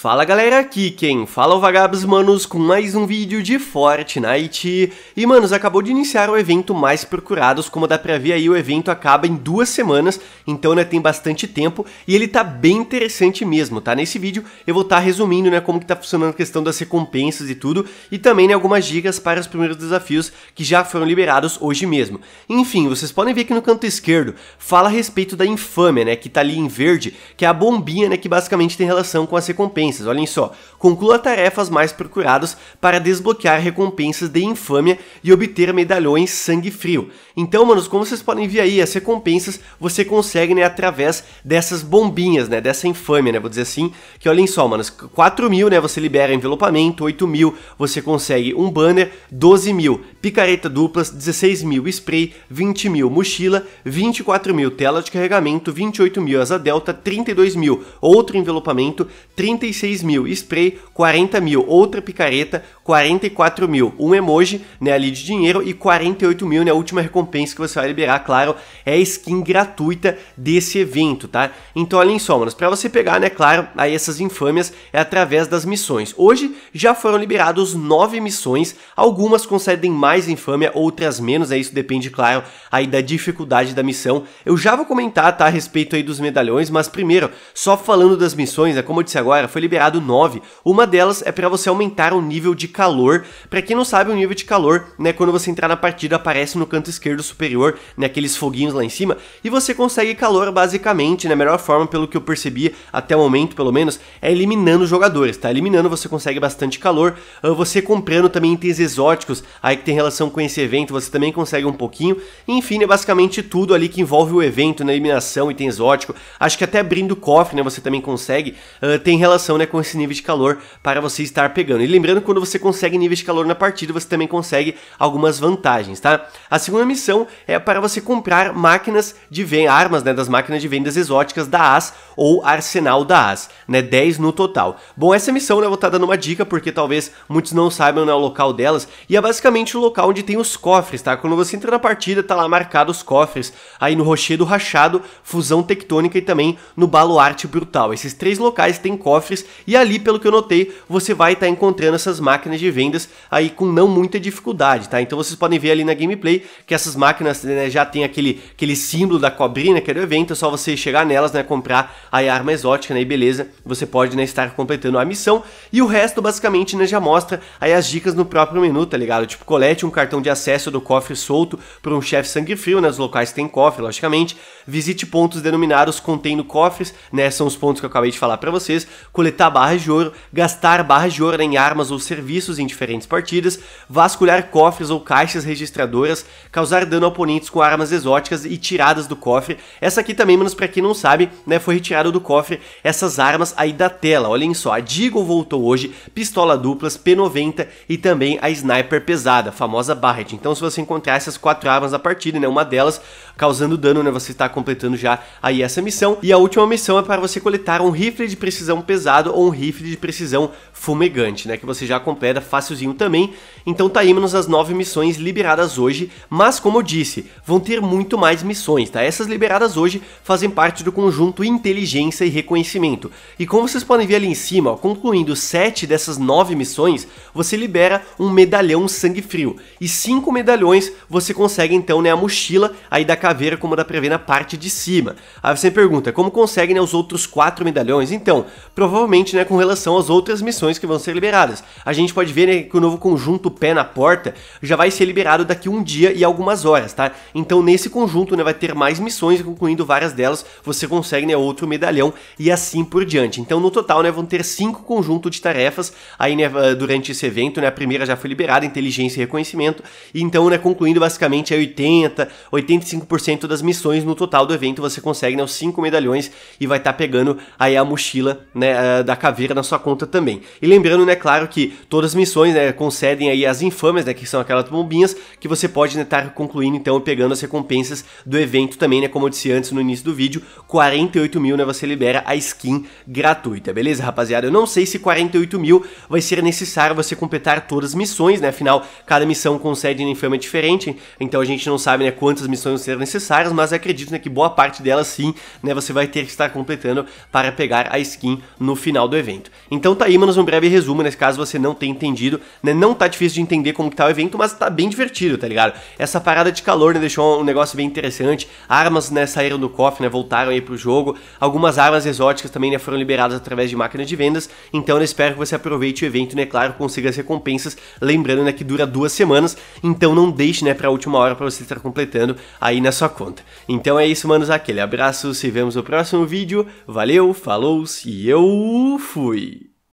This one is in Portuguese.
Fala galera, aqui quem fala é o Vagabos Manos com mais um vídeo de Fortnite. E manos, acabou de iniciar o evento Mais Procurados, como dá pra ver aí o evento acaba em duas semanas, então né, tem bastante tempo e ele tá bem interessante mesmo, tá? Nesse vídeo eu vou estar tá resumindo né, como que tá funcionando a questão das recompensas e tudo, e também né, algumas dicas para os primeiros desafios que já foram liberados hoje mesmo. Enfim, vocês podem ver aqui no canto esquerdo, fala a respeito da infâmia, né, que tá ali em verde, que é a bombinha né, que basicamente tem relação com as recompensas recompensas. Olhem só. Conclua tarefas mais procuradas para desbloquear recompensas de infâmia e obter medalhões sangue frio. Então, manos, como vocês podem ver aí, as recompensas você consegue, né, através dessas bombinhas, né, dessa infâmia, né, vou dizer assim, que olhem só, manos, 4 mil, né, você libera envelopamento, 8 mil você consegue um banner, 12 mil picareta duplas, 16 mil spray, 20 mil mochila, 24 mil tela de carregamento, 28 mil asa delta, 32 mil outro envelopamento, 35 36 mil. Spray, 40 mil. Outra picareta, 44 mil. Um emoji, né, ali de dinheiro e 48 mil, né, a última recompensa que você vai liberar, claro, é a skin gratuita desse evento, tá? Então, olhem só, somas pra você pegar, né, claro, aí essas infâmias é através das missões. Hoje já foram liberados nove missões, algumas concedem mais infâmia, outras menos, é isso depende, claro, aí da dificuldade da missão. Eu já vou comentar, tá, a respeito aí dos medalhões, mas primeiro, só falando das missões, né, como eu disse agora, foi liberado liberado 9. Uma delas é para você aumentar o nível de calor. Para quem não sabe, o nível de calor, né, quando você entrar na partida aparece no canto esquerdo superior, né, aqueles foguinhos lá em cima, e você consegue calor basicamente, na né, melhor forma, pelo que eu percebi até o momento, pelo menos, é eliminando jogadores, tá? Eliminando você consegue bastante calor, ah, você comprando também itens exóticos, aí que tem relação com esse evento, você também consegue um pouquinho. Enfim, é basicamente tudo ali que envolve o evento, na né, eliminação, item exótico. Acho que até abrindo o cofre, né, você também consegue, uh, tem relação né, funciona né, com esse nível de calor para você estar pegando. E lembrando, quando você consegue nível de calor na partida, você também consegue algumas vantagens, tá? A segunda missão é para você comprar máquinas de venda, armas né, das máquinas de vendas exóticas da AS ou Arsenal da AS, né? 10 no total. Bom, essa missão né, eu vou estar tá dando uma dica, porque talvez muitos não saibam né, o local delas, e é basicamente o local onde tem os cofres, tá? Quando você entra na partida, tá lá marcado os cofres, aí no Rochedo Rachado, Fusão Tectônica e também no Baluarte Brutal. Esses três locais têm cofres e ali, pelo que eu notei, você vai estar tá encontrando essas máquinas de vendas aí com não muita dificuldade, tá? Então vocês podem ver ali na gameplay que essas máquinas né, já tem aquele, aquele símbolo da cobrinha que é do evento, é só você chegar nelas, né, comprar a arma exótica, né, e beleza, você pode né, estar completando a missão e o resto basicamente né, já mostra aí as dicas no próprio menu, tá ligado? Tipo, colete um cartão de acesso do cofre solto por um chefe sangue frio, né, os locais que tem cofre, logicamente, visite pontos denominados contendo cofres, né, são os pontos que eu acabei de falar para vocês, colete coletar barras de ouro, gastar barras de ouro em armas ou serviços em diferentes partidas, vasculhar cofres ou caixas registradoras, causar dano a oponentes com armas exóticas e tiradas do cofre. Essa aqui também, menos para quem não sabe, né, foi retirada do cofre essas armas aí da tela. Olhem só, a Deagle voltou hoje, pistola duplas, P90 e também a Sniper pesada, a famosa Barrett. Então se você encontrar essas quatro armas da partida, né, uma delas causando dano, né, você está completando já aí essa missão. E a última missão é para você coletar um rifle de precisão pesado pesado ou um rifle de precisão fumegante, né? Que você já completa facilzinho também. Então tá aí menos as nove missões liberadas hoje, mas como eu disse, vão ter muito mais missões, tá? Essas liberadas hoje fazem parte do conjunto Inteligência e Reconhecimento. E como vocês podem ver ali em cima, ó, concluindo sete dessas nove missões, você libera um medalhão sangue frio. E cinco medalhões você consegue então, né, a mochila aí da caveira como da ver na parte de cima. Aí você pergunta, como consegue né, os outros quatro medalhões? Então, provavelmente principalmente né, com relação às outras missões que vão ser liberadas. A gente pode ver né, que o novo conjunto Pé na Porta já vai ser liberado daqui um dia e algumas horas, tá? Então nesse conjunto né, vai ter mais missões, concluindo várias delas, você consegue né, outro medalhão e assim por diante. Então no total né, vão ter cinco conjuntos de tarefas aí né, ah, durante esse evento, né? A primeira já foi liberada, inteligência e reconhecimento, e então né, concluindo basicamente aí 80, 85% das missões no total do evento, você consegue né, os cinco medalhões e vai estar tá pegando aí a mochila né, ah, da, caveira na sua conta também. E lembrando, né, claro, que todas as missões né, concedem aí as infâmias, né, que são aquelas bombinhas, que você pode né, estar tá concluindo então e pegando as recompensas do evento também, né, como eu disse antes no início do vídeo, 48 mil, né, você libera a skin gratuita, beleza, rapaziada? Eu não sei se 48 mil vai ser necessário você completar todas as missões, né, afinal, cada missão concede uma infâmia diferente, então a gente não sabe, né, quantas missões serão necessárias, mas acredito, né, que boa parte delas sim, né, você vai ter que estar completando para pegar a skin no final final do evento. Então tá aí, manos, um breve resumo, nesse né? caso você não tem entendido, né? Não tá difícil de entender como que tá o evento, mas tá bem divertido, tá ligado? Essa parada de calor, né, deixou um negócio bem interessante. Armas, né, saíram do cofre, né, voltaram aí pro jogo. Algumas armas exóticas também, né, foram liberadas através de máquina de vendas. Então eu espero que você aproveite o evento, né, claro, consiga as recompensas, lembrando, né, que dura duas semanas, então não deixe, né, pra última hora para você estar completando aí na sua conta. Então é isso, manos, aquele abraço, se vemos no próximo vídeo, valeu, falou, e eu fui